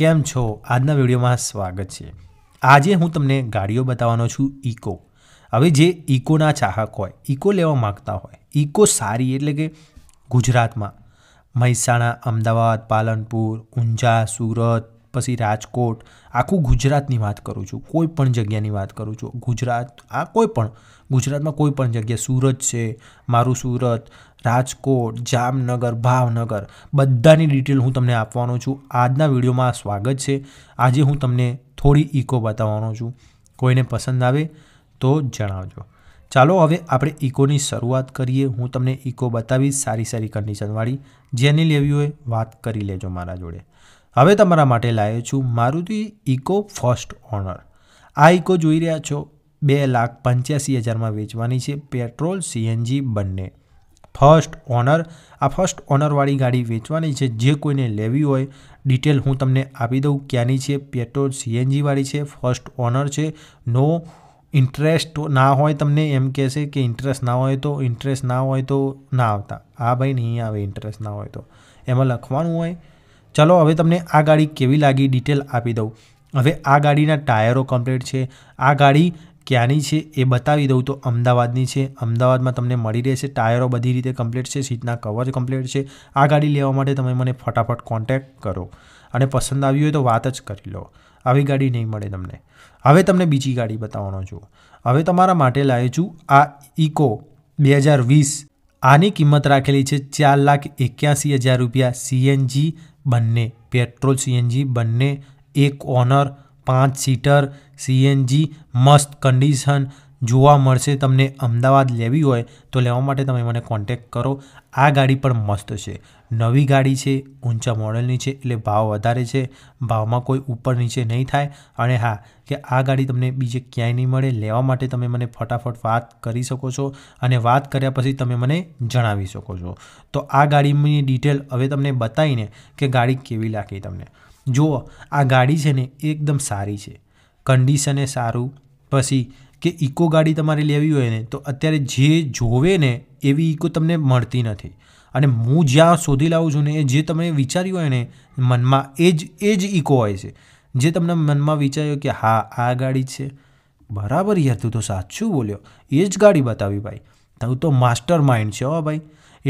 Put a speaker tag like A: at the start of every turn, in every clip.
A: કેમ છો આજના વિડીયોમાં સ્વાગત છે આજે હું તમને ગાડીઓ બતાવવાનો છું ઇકો હવે જે ઇકોના ચાહક હોય ઇકો લેવા માગતા હોય ઇકો સારી એટલે કે ગુજરાતમાં મહેસાણા અમદાવાદ પાલનપુર ઊંઝા સુરત પછી રાજકોટ આખું ગુજરાતની વાત કરું છું કોઈ પણ જગ્યાની વાત કરું છું ગુજરાત આ કોઈ પણ ગુજરાતમાં કોઈ પણ જગ્યા સુરત છે મારું સુરત રાજકોટ જામનગર ભાવનગર બધાની ડિટેલ હું તમને આપવાનો છું આજના વિડીયોમાં સ્વાગત છે આજે હું તમને થોડી ઇકો બતાવવાનો છું કોઈને પસંદ આવે તો જણાવજો ચાલો હવે આપણે ઇકોની શરૂઆત કરીએ હું તમને ઇકો બતાવીશ સારી સારી કન્ડિશનવાળી જેની લેવી હોય વાત કરી લેજો મારા જોડે હવે તમારા માટે લાવ્યો છું મારુતિ ઇકો ફર્સ્ટ ઓનર આ ઇકો જોઈ રહ્યા છો બે લાખ પંચ્યાસી હજારમાં વેચવાની છે પેટ્રોલ સીએનજી બંને ફર્સ્ટ ઓનર આ ફર્સ્ટ ઓનરવાળી ગાડી વેચવાની છે જે કોઈને લેવી હોય ડિટેલ હું તમને આપી દઉં ક્યાંની છે પેટ્રોલ સીએનજીવાળી છે ફર્સ્ટ ઓનર છે નો ઇન્ટરેસ્ટ ના હોય તમને એમ કહેશે કે ઇન્ટરેસ્ટ ના હોય તો ઇન્ટરેસ્ટ ના હોય તો ના આવતા આ ભાઈ નહીં આવે ઇન્ટરેસ્ટ ના હોય તો એમાં લખવાનું હોય ચાલો હવે તમને આ ગાડી કેવી લાગી ડિટેલ આપી દઉં હવે આ ગાડીના ટાયરો કમ્પ્લીટ છે આ ગાડી ક્યાંની છે એ બતાવી દઉં તો અમદાવાદની છે અમદાવાદમાં તમને મળી રહેશે ટાયરો બધી રીતે કમ્પ્લીટ છે સીટના કવર કમ્પ્લીટ છે આ ગાડી લેવા માટે તમે મને ફટાફટ કોન્ટેક્ટ કરો અને પસંદ આવ્યું હોય તો વાત જ કરી લો આવી ગાડી નહીં મળે તમને હવે તમને બીજી ગાડી બતાવવાનો છું હવે તમારા માટે લાવ્યો છું આ ઇકો બે હજાર વીસ આની કિંમત રાખેલી છે ચાર લાખ એક્યાસી હજાર રૂપિયા સીએનજી બંને પેટ્રોલ સીએનજી બંને એક ઓનર પાંચ સીટર સીએનજી મસ્ત કન્ડિશન જોવા મળશે તમને અમદાવાદ લેવી હોય તો લેવા માટે તમે મને કોન્ટેક કરો આ ગાડી પણ મસ્ત છે નવી ગાડી છે ઊંચા મોડલની છે એટલે ભાવ વધારે છે ભાવમાં કોઈ ઉપર નીચે નહીં થાય અને હા કે આ ગાડી તમને બીજે ક્યાંય નહીં મળે લેવા માટે તમે મને ફટાફટ વાત કરી શકો છો અને વાત કર્યા પછી તમે મને જણાવી શકો છો તો આ ગાડીની ડિટેલ હવે તમને બતાવીને કે ગાડી કેવી લાગી તમને જુઓ આ ગાડી છે ને એકદમ સારી છે કન્ડિશને સારું પછી કે ઇકો ગાડી તમારે લેવી હોય ને તો અત્યારે જે જોવે ને એવી ઇકો તમને મળતી નથી અને હું જ્યાં શોધી લાવું છું ને એ જે તમે વિચાર્યું હોય ને મનમાં એ જ એ જ ઇકો હોય છે જે તમને મનમાં વિચાર્યો કે હા આ ગાડી છે બરાબર યાર તું તો સાચું બોલ્યો એ જ ગાડી બતાવી ભાઈ તું તો માસ્ટર માઇન્ડ છે હો ભાઈ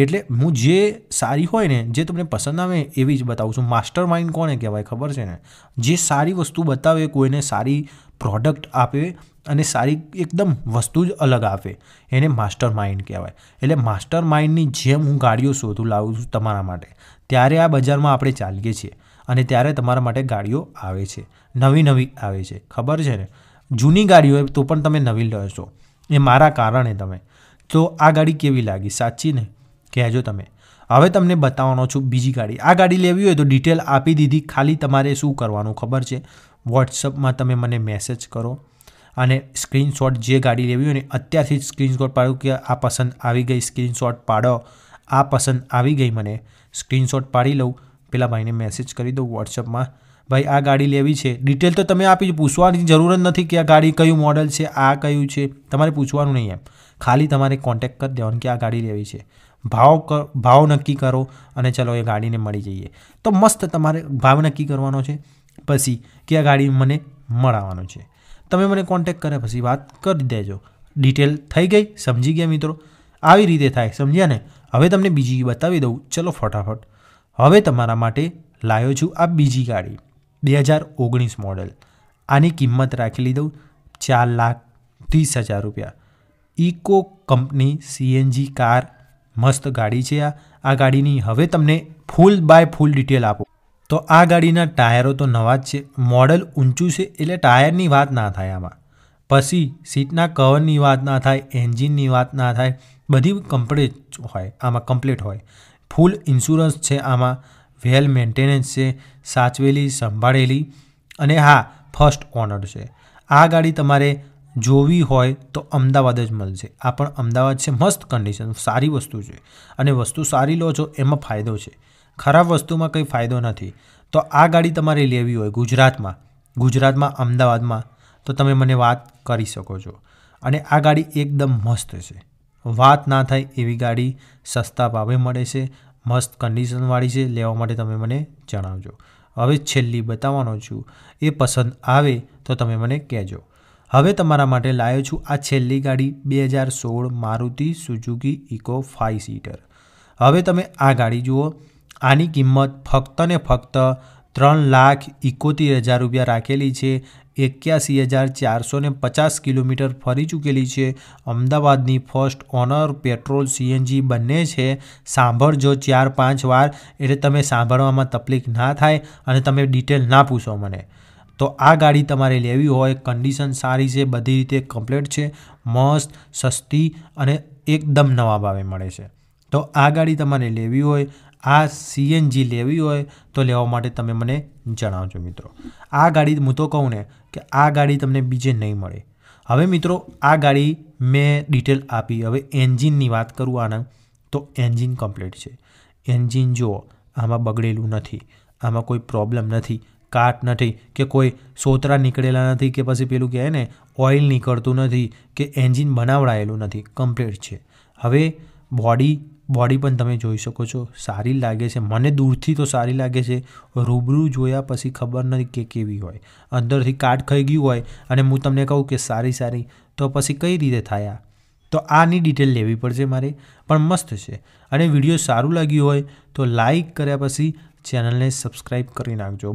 A: એટલે હું જે સારી હોય ને જે તમને પસંદ આવે એવી જ બતાવું છું માસ્ટર માઇન્ડ કોને કહેવાય ખબર છે ને જે સારી વસ્તુ બતાવે કોઈને સારી પ્રોડક્ટ આપે અને સારી એકદમ વસ્તુ જ અલગ આપે એને માસ્ટર માઇન્ડ કહેવાય એટલે માસ્ટર માઇન્ડની જેમ હું ગાડીઓ શોધું લાવું છું તમારા માટે ત્યારે આ બજારમાં આપણે ચાલીએ છીએ અને ત્યારે તમારા માટે ગાડીઓ આવે છે નવી નવી આવે છે ખબર છે ને જૂની ગાડીઓ તો પણ તમે નવી લો છો એ મારા કારણે તમે તો આ ગાડી કેવી લાગી સાચી ને કહેજો તમે હવે તમને બતાવવાનો છું બીજી ગાડી આ ગાડી લેવી હોય તો ડિટેલ આપી દીધી ખાલી તમારે શું કરવાનું ખબર છે વોટ્સઅપમાં તમે મને મેસેજ કરો અને સ્ક્રીનશોટ જે ગાડી લેવી હોય ને અત્યારથી જ સ્ક્રીનશોટ પાડો કે આ પસંદ આવી ગઈ સ્ક્રીનશોટ પાડો આ પસંદ આવી ગઈ મને સ્ક્રીનશોટ પાડી લઉં પેલા ભાઈને મેસેજ કરી દઉં વોટ્સઅપમાં ભાઈ આ ગાડી લેવી છે ડિટેલ તો તમે આપી પૂછવાની જરૂર જ નથી કે આ ગાડી કયું મોડલ છે આ કયું છે તમારે પૂછવાનું નહીં એમ ખાલી તમારે કોન્ટેક્ટ કરી દેવાનું કે આ ગાડી લેવી છે ભાવ ભાવ નક્કી કરો અને ચલો એ ગાડીને મળી જઈએ તો મસ્ત તમારે ભાવ નક્કી કરવાનો છે પછી કે આ ગાડી મને મળવાનો છે તમે મને કોન્ટેક કર્યા પછી વાત કરી દેજો ડિટેલ થઈ ગઈ સમજી ગયા મિત્રો આવી રીતે થાય સમજ્યા ને હવે તમને બીજી બતાવી દઉં ચલો ફટાફટ હવે તમારા માટે લાવ્યો છું આ બીજી ગાડી બે હજાર ઓગણીસ મોડેલ આની કિંમત રાખી દઉં ચાર લાખ ત્રીસ હજાર રૂપિયા ઇકો કંપની સીએનજી કાર મસ્ત ગાડી છે આ આ ગાડીની હવે તમને ફૂલ બાય ફૂલ ડિટેલ આપો તો આ ગાડીના ટાયરો તો નવા જ છે મોડલ ઊંચું છે એટલે ટાયરની વાત ના થાય આમાં પછી સીટના કવરની વાત ના થાય એન્જિનની વાત ના થાય બધી કમ્પ્લેટ હોય આમાં કમ્પ્લીટ હોય ફૂલ ઇન્સ્યોરન્સ છે આમાં વેલ મેન્ટેનન્સ છે સાચવેલી સંભાળેલી અને હા ફર્સ્ટ ઓનર છે આ ગાડી તમારે જોવી હોય તો અમદાવાદ જ મળશે આ પણ અમદાવાદ છે મસ્ત કન્ડિશન સારી વસ્તુ છે અને વસ્તુ સારી લો છો એમાં ફાયદો છે ખરાબ વસ્તુમાં કંઈ ફાયદો નથી તો આ ગાડી તમારે લેવી હોય ગુજરાતમાં ગુજરાતમાં અમદાવાદમાં તો તમે મને વાત કરી શકો છો અને આ ગાડી એકદમ મસ્ત છે વાત ના થાય એવી ગાડી સસ્તા ભાવે મળે છે મસ્ત કન્ડિશનવાળી છે લેવા માટે તમે મને જણાવજો હવે છેલ્લી બતાવવાનો છું એ પસંદ આવે તો તમે મને કહેજો હવે તમારા માટે લાવ્યો છું આ છેલ્લી ગાડી બે હજાર સોળ Maruti Suzuki Eco five seater હવે તમે આ ગાડી જુઓ આની કિંમત ફક્ત ને ફક્ત ત્રણ લાખ એકોતેર હજાર રૂપિયા રાખેલી છે એક્યાસી હજાર ચારસો ને પચાસ કિલોમીટર ફરી ચૂકેલી છે અમદાવાદની ફર્સ્ટ ઓનર પેટ્રોલ સીએનજી બંને છે સાંભળજો ચાર પાંચ વાર એટલે તમે સાંભળવામાં તકલીફ ના થાય અને તમે ડિટેલ ના પૂછો મને તો આ ગાડી તમારે લેવી હોય કન્ડિશન સારી છે બધી રીતે કમ્પ્લીટ છે મસ્ત સસ્તી અને એકદમ નવા ભાવે મળે છે તો આ ગાડી તમારે લેવી હોય આ સીએનજી લેવી હોય તો લેવા માટે તમે મને જણાવજો મિત્રો આ ગાડી હું તો કહું ને કે આ ગાડી તમને બીજે નહીં મળે હવે મિત્રો આ ગાડી મેં ડિટેલ આપી હવે એન્જિનની વાત કરું આના તો એન્જિન કમ્પ્લીટ છે એન્જિન જુઓ આમાં બગડેલું નથી આમાં કોઈ પ્રોબ્લેમ નથી કાટ નથી કે કોઈ સોતરા નીકળેલા નથી કે પછી પેલું કહે ને ઓઇલ નીકળતું નથી કે એન્જિન બનાવડાયેલું નથી કમ્પ્લીટ છે હવે બોડી બોડી પણ તમે જોઈ શકો છો સારી લાગે છે મને દૂરથી તો સારી લાગે છે રૂબરૂ જોયા પછી ખબર નથી કે કેવી હોય અંદરથી કાટ ખાઈ ગયું હોય અને હું તમને કહું કે સારી સારી તો પછી કઈ રીતે થયા તો આની ડિટેલ લેવી પડશે મારે પણ મસ્ત છે અને વિડીયો સારું લાગ્યું હોય તો લાઈક કર્યા પછી ચેનલને સબસ્ક્રાઈબ કરી નાખજો